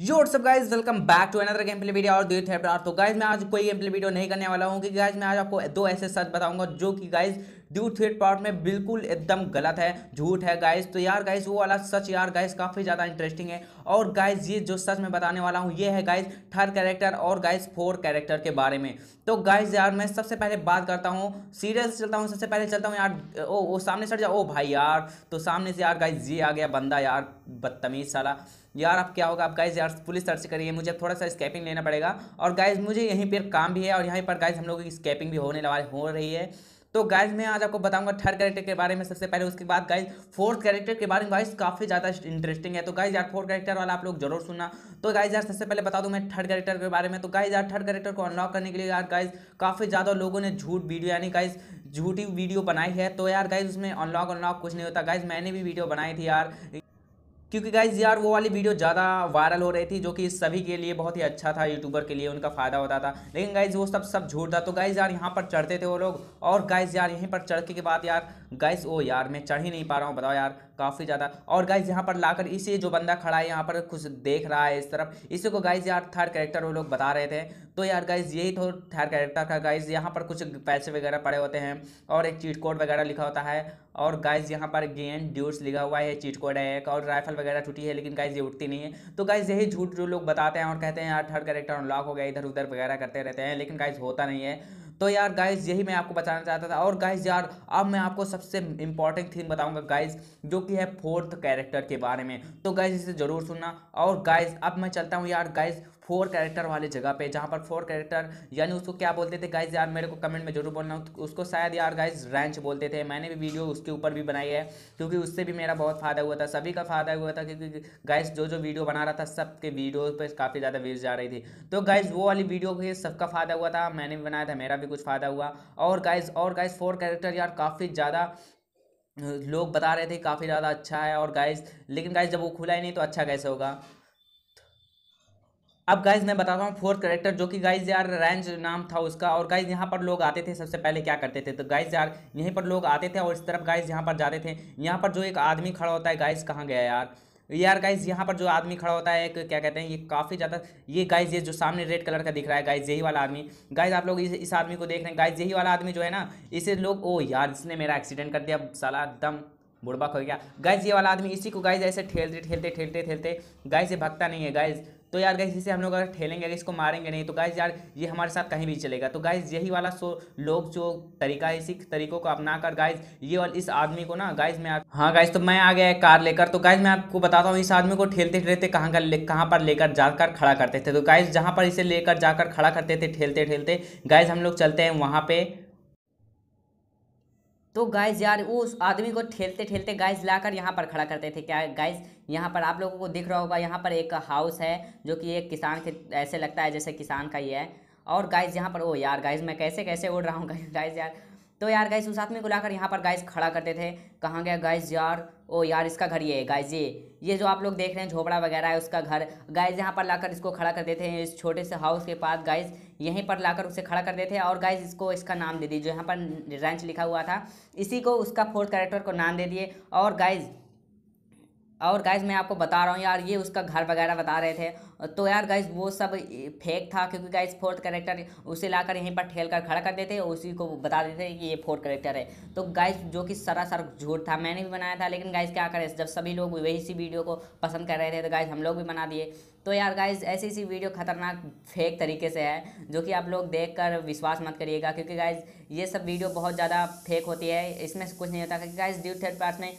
यो सब guys welcome back to another game play video और दूर थेरेपी तो गाइज मैं आज कोई गेम प्ले वीडियो नहीं करने वाला हूँ कि गाइज मैं आज आपको दो ऐसे सच बताऊंगा जो कि गाइज ड्यू थ्रेड पार्ट में बिल्कुल एकदम गलत है झूठ है गाइज तो यार गाइज वो वाला सच यार गाइज काफ़ी ज़्यादा इंटरेस्टिंग है और गाइज ये जो सच मैं बताने वाला हूँ ये है गाइज थर्ड कैरेक्टर और गाइज फोर कैरेक्टर के बारे में तो गाइज यार मैं सबसे पहले बात करता हूँ सीरियस चलता हूँ सबसे पहले चलता हूँ यार ओ, ओ सामने सट जाओ ओ भाई यार तो सामने से यार गाइज ये आ गया बंदा यार बदतमीज सारा यार अब क्या होगा आप गाइज यार फुल सर्च करिए मुझे थोड़ा सा स्कैपिंग लेना पड़ेगा और गाइज मुझे यहीं पर काम भी है और यहीं पर गाइज हम लोगों की स्कैपिंग भी होने वाली हो रही है तो गाइज मैं आज आपको बताऊंगा थर्ड कैरेक्टर के बारे में सबसे पहले उसके बाद गाइज फोर्थ कैरेक्टर के बारे में गाइज काफ़ी ज़्यादा इंटरेस्टिंग है तो गाइज यार फोर्थ कैरेक्टर वाला आप लोग जरूर सुनना तो गाइज यार सबसे पहले बता दूं मैं थर्ड कैरेक्टर के बारे में तो गाइज यार थर्ड कैरेक्टर को अनलॉक करने के लिए यार गाइज काफ़ी ज़्यादा लोगों ने झूठ वीडियो यानी गाइज झूठी वीडियो बनाई है तो यार गाइज उसमें अनलॉक अनलॉक कुछ नहीं होता गाइज मैंने भी वीडियो बनाई थी यार क्योंकि गाइज यार वो वाली वीडियो ज़्यादा वायरल हो रही थी जो कि सभी के लिए बहुत ही अच्छा था यूट्यूबर के लिए उनका फ़ायदा होता था लेकिन गाइज वो सब सब झूठ था तो गाइज यार यहाँ पर चढ़ते थे वो लोग और गाइज यार यहीं पर चढ़ के बाद यार गाइज ओ यार मैं चढ़ ही नहीं पा रहा हूँ बताओ यार काफ़ी ज़्यादा और गाइज यहाँ पर लाकर इसे जो बंदा खड़ा है यहाँ पर कुछ देख रहा है इस तरफ इसी को गाइज यार थर्ड कैरेक्टर वो लोग बता रहे थे तो यार गाइज यही तो थर्ड कैरेक्टर का गाइज यहाँ पर कुछ पैसे वगैरह पड़े होते हैं और एक चीट कोड वगैरह लिखा होता है और गाइज यहाँ पर गेंद ड्यूट्स लिखा हुआ है चीट कोड है एक और राइफल वगैरह छुट्टी है लेकिन गाइज ये उठती नहीं है तो गाइज यही झूठ जो लोग बताते हैं और कहते हैं यार थर्ड कैरेक्टर अनलॉक हो गया इधर उधर वगैरह करते रहते हैं लेकिन गाइज होता नहीं है तो यार गाइज यही मैं आपको बताना चाहता था और गाइज यार अब मैं आपको सबसे इंपॉर्टेंट थीम बताऊंगा गाइज जो कि है फोर्थ कैरेक्टर के बारे में तो गाइज इसे ज़रूर सुनना और गाइज अब मैं चलता हूँ यार गाइज फोर कैरेक्टर वाली जगह पे जहाँ पर फोर कैरेक्टर यानी उसको क्या बोलते थे गाइज यार मेरे को कमेंट में जरूर बोलना उसको शायद यार गाइज रैंच बोलते थे मैंने भी वीडियो उसके ऊपर भी बनाई है क्योंकि उससे भी मेरा बहुत फ़ायदा हुआ था सभी का फ़ायदा हुआ था क्योंकि गाइज जो जो वीडियो बना रहा था सबके वीडियो पर काफ़ी ज़्यादा व्यूज जा रही थी तो गाइज वो वाली वीडियो के सबका फ़ायदा हुआ था मैंने भी बनाया था मेरा भी कुछ फ़ायदा हुआ और गाइज और गाइज फोर कैरेक्टर यार काफ़ी ज़्यादा लोग बता रहे थे काफ़ी ज़्यादा अच्छा है और गाइज लेकिन गाइज जब वो खुला ही नहीं तो अच्छा कैसे होगा अब गाइज मैं बताता हूँ फोर्थ करेक्टर जो कि गाइज यार रेंज नाम था उसका और गाइज यहाँ पर लोग आते थे सबसे पहले क्या करते थे तो गाइज यार यहीं पर लोग आते थे और इस तरफ गाइज यहाँ पर जाते थे यहाँ पर जो एक आदमी खड़ा होता है गाइज कहाँ गया यार यार गाइज यहाँ पर जो आदमी खड़ा होता है एक क्या कहते हैं ये काफ़ी ज़्यादा ये गाइज ये जो सामने रेड कलर का दिख रहा है गाइज यही वाला आदमी गाइज आप लोग इस इस आदमी को देख रहे हैं गाइज यही वाला आदमी जो है ना इसे लोग ओ यार इसने मेरा एक्सीडेंट कर दिया साला दम बुड़बक हो गया गाइज ये वाला आदमी इसी को गाइज ऐसे ठेलते ठेलते ठेलते ठेलते गाइज ये भगता नहीं है गाइज तो यार गाइस इसे हम लोग अगर ठेलेंगे अगर इसको मारेंगे नहीं तो गाइज यार ये हमारे साथ कहीं भी चलेगा तो गाइज यही वाला सो लोग जो तरीका है इसी तरीकों को अपना कर गाइज ये और इस आदमी को ना गाइज मैं हाँ गाइज तो मैं आ गया है कार लेकर तो गाइज मैं आपको बताता हूँ इस आदमी को ठेलते ठेलते कहाँ का कहाँ पर लेकर जाकर खड़ा करते थे तो गाइज जहाँ पर इसे लेकर जाकर खड़ा करते थे ठेलते ठेलते गाइज हम लोग चलते हैं वहाँ पर तो गाइज यार वो उस आदमी को ठेलते ठेलते गाइज लाकर यहाँ पर खड़ा करते थे क्या गाइज यहाँ पर आप लोगों को दिख रहा होगा यहाँ पर एक हाउस है जो कि एक किसान के ऐसे लगता है जैसे किसान का ही है और गाइज यहाँ पर ओ यार गाइज मैं कैसे कैसे उड़ रहा हूँ गाइज यार तो यार गाइस उस आदमी को लाकर यहाँ पर गाइस खड़ा करते थे कहाँ गया गाइस यार ओ यार इसका घर ये है गाइस ये ये जो आप लोग देख रहे हैं झोपड़ा वगैरह है उसका घर गाइस यहाँ पर लाकर इसको खड़ा कर देते हैं इस छोटे से हाउस के पास गाइस यहीं पर लाकर उसे खड़ा कर देते और गाइस इसको इसका नाम दे दिए जो यहाँ पर रेंच लिखा हुआ था इसी को उसका फोर्थ कैरेक्टर को नाम दे दिए और गाइज़ और गाइज मैं आपको बता रहा हूँ यार ये उसका घर वगैरह बता रहे थे तो यार गाइज वो सब फेक था क्योंकि गाइज फोर्थ करेक्टर उसे लाकर यहीं पर ठेल कर खड़ा कर देते उसी को बता देते कि ये फोर्थ करेक्टर है तो गाइज जो कि सरासर झूठ था मैंने भी बनाया था लेकिन गाइज क्या करें जब सभी लोग वही सी वीडियो को पसंद कर रहे थे तो गाइज हम लोग भी बना दिए तो यार गाइज ऐसी ऐसी वीडियो खतरनाक फेक तरीके से है जो कि आप लोग देख कर विश्वास मत करिएगा क्योंकि गाइज ये सब वीडियो बहुत ज़्यादा फेक होती है इसमें कुछ नहीं होता क्योंकि गाइज ड्यू थर्ड पार्ट में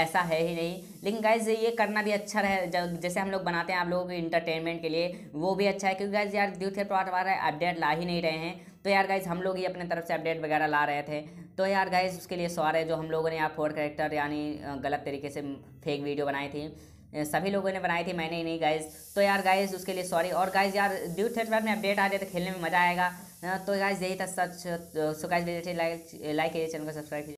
ऐसा है ही नहीं लेकिन गाइज ये करना भी अच्छा रहे जैसे हम लोग बनाते हैं आप लोगों के इंटरटेनमेंट के लिए वो भी अच्छा है क्योंकि गाइज यार ड्यू थे प्लॉट वाला अपडेट ला ही नहीं रहे हैं तो यार गाइज हम लोग ही अपने तरफ से अपडेट वगैरह ला रहे थे तो यार गाइज उसके लिए सॉर जो हम लोगों ने यार फोर करेक्टर यानी गलत तरीके से फेक वीडियो बनाई थी सभी लोगों ने बनाई थी मैंने ही नहीं गाइज तो यार गाइज उसके लिए सॉरी और गाइज यार ड्यू थेट में अपडेट आ जाए तो खेलने में मज़ा आएगा तो गाइज यही था सच तो गाइज लाइक कीजिए चैनल को सब्सक्राइब कीजिए